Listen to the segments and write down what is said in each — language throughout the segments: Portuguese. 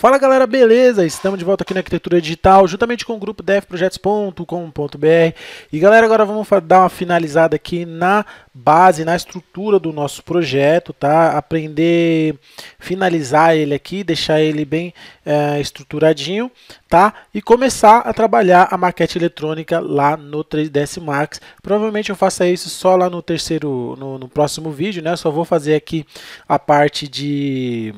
Fala galera, beleza? Estamos de volta aqui na Arquitetura Digital, juntamente com o grupo devprojetos.com.br. E galera, agora vamos dar uma finalizada aqui na base, na estrutura do nosso projeto, tá? Aprender, finalizar ele aqui, deixar ele bem é, estruturadinho, tá? E começar a trabalhar a maquete eletrônica lá no 3ds Max. Provavelmente eu faça isso só lá no terceiro, no, no próximo vídeo, né? Eu só vou fazer aqui a parte de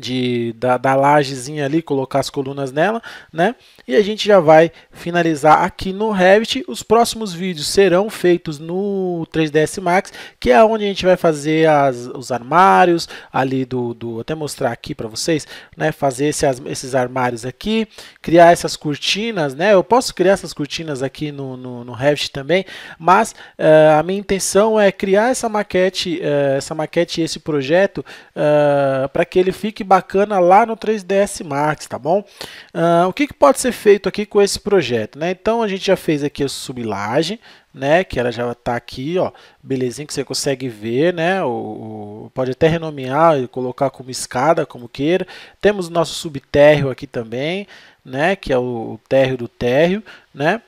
de, da, da lajezinha ali, colocar as colunas nela, né? E a gente já vai finalizar aqui no Revit. Os próximos vídeos serão feitos no 3ds Max, que é onde a gente vai fazer as, os armários ali do, do até mostrar aqui para vocês, né? Fazer esse, esses armários aqui, criar essas cortinas, né? Eu posso criar essas cortinas aqui no, no, no Revit também, mas uh, a minha intenção é criar essa maquete, uh, essa maquete, esse projeto, uh, eh, para que ele fique bacana lá no 3ds Max, tá bom? Uh, o que, que pode ser feito aqui com esse projeto, né? Então a gente já fez aqui a sublagem, né, que ela já está aqui, ó, belezinha que você consegue ver, né, o, o, pode até renomear e colocar como escada, como queira. Temos o nosso subtérreo aqui também, né, que é o, o térreo do térreo, né.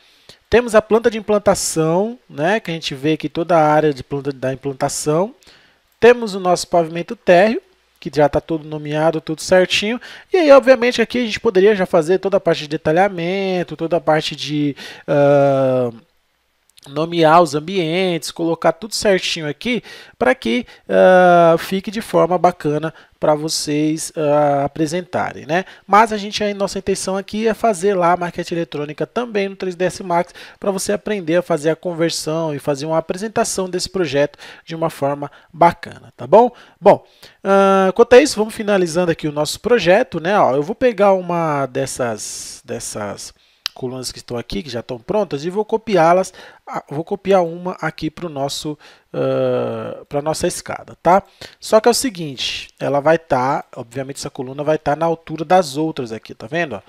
Temos a planta de implantação, né, que a gente vê aqui toda a área de planta da implantação. Temos o nosso pavimento térreo, que já está todo nomeado, tudo certinho. E aí, obviamente, aqui a gente poderia já fazer toda a parte de detalhamento, toda a parte de. Uh nomear os ambientes, colocar tudo certinho aqui para que uh, fique de forma bacana para vocês uh, apresentarem, né? Mas a gente a nossa intenção aqui é fazer lá a marketing eletrônica também no 3ds Max para você aprender a fazer a conversão e fazer uma apresentação desse projeto de uma forma bacana, tá bom? Bom, uh, quanto a isso, vamos finalizando aqui o nosso projeto, né? Ó, eu vou pegar uma dessas dessas colunas que estão aqui, que já estão prontas, e vou copiá-las, vou copiar uma aqui para nosso uh, para nossa escada, tá? Só que é o seguinte, ela vai estar, tá, obviamente essa coluna vai estar tá na altura das outras aqui, tá vendo?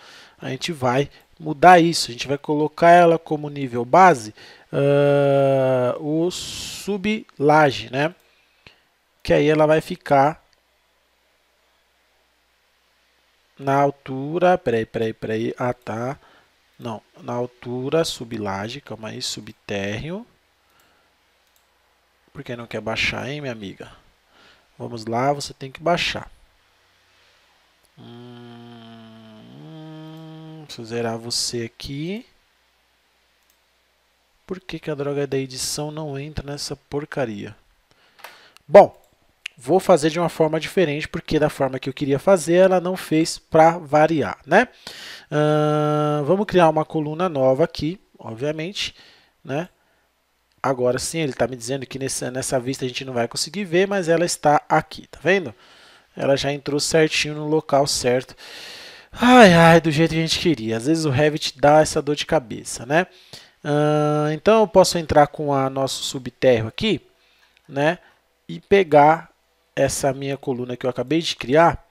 A gente vai mudar isso, a gente vai colocar ela como nível base uh, o sublage, né? Que aí ela vai ficar na altura, peraí, peraí, peraí, ah tá, não, na altura sublage, calma aí, Por Porque não quer baixar, hein, minha amiga? Vamos lá, você tem que baixar. Hum, preciso zerar você aqui. Por que, que a droga da edição não entra nessa porcaria? Bom, vou fazer de uma forma diferente, porque da forma que eu queria fazer, ela não fez para variar, né? Uh, vamos criar uma coluna nova aqui, obviamente, né? Agora sim, ele está me dizendo que nessa, nessa vista a gente não vai conseguir ver, mas ela está aqui, tá vendo? Ela já entrou certinho no local certo. Ai, ai, do jeito que a gente queria. Às vezes o Revit dá essa dor de cabeça, né? Uh, então eu posso entrar com a nosso subterro aqui, né? E pegar essa minha coluna que eu acabei de criar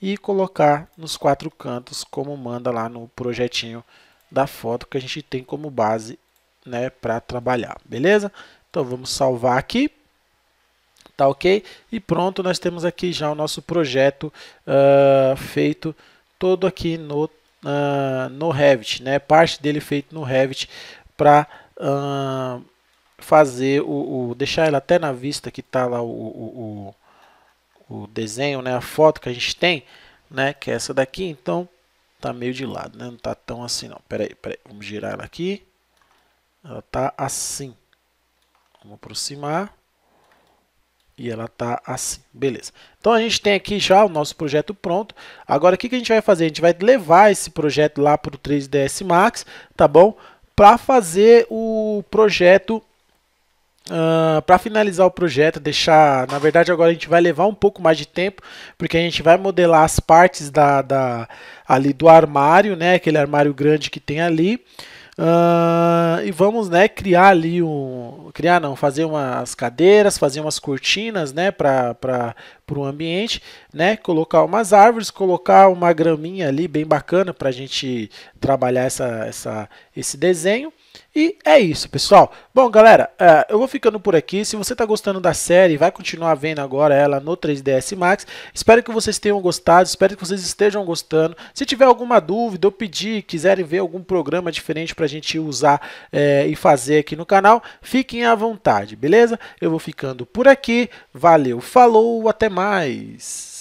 e colocar nos quatro cantos como manda lá no projetinho da foto que a gente tem como base né, para trabalhar, beleza? Então vamos salvar aqui, tá ok? E pronto, nós temos aqui já o nosso projeto uh, feito todo aqui no, uh, no Revit, né? Parte dele feito no Revit para uh, ah, fazer o, o, deixar ele até na vista que está lá o, o, o o desenho, né, a foto que a gente tem, né, que é essa daqui, então tá meio de lado, né, não tá tão assim não. Pera aí, pera aí. vamos girar ela aqui, ela tá assim. Vamos aproximar e ela tá assim, beleza. Então a gente tem aqui já o nosso projeto pronto. Agora o que, que a gente vai fazer? A gente vai levar esse projeto lá para o 3ds Max, tá bom? Para fazer o projeto Uh, ah, para finalizar o projeto, deixar. Na verdade, agora a gente vai levar um pouco mais de tempo, porque a gente vai modelar as partes da, da ali do armário, né? Aquele armário grande que tem ali. Uh, e vamos né, criar ali um. Criar não, fazer umas cadeiras, fazer umas cortinas né, para o ambiente, né, colocar umas árvores, colocar uma graminha ali bem bacana para a gente trabalhar essa, essa, esse desenho. E é isso, pessoal. Bom, galera, é, eu vou ficando por aqui. Se você está gostando da série, vai continuar vendo agora ela no 3ds Max. Espero que vocês tenham gostado, espero que vocês estejam gostando. Se tiver alguma dúvida ou pedir, quiserem ver algum programa diferente para a gente usar é, e fazer aqui no canal, fiquem à vontade, beleza? Eu vou ficando por aqui. Valeu, falou, até mais!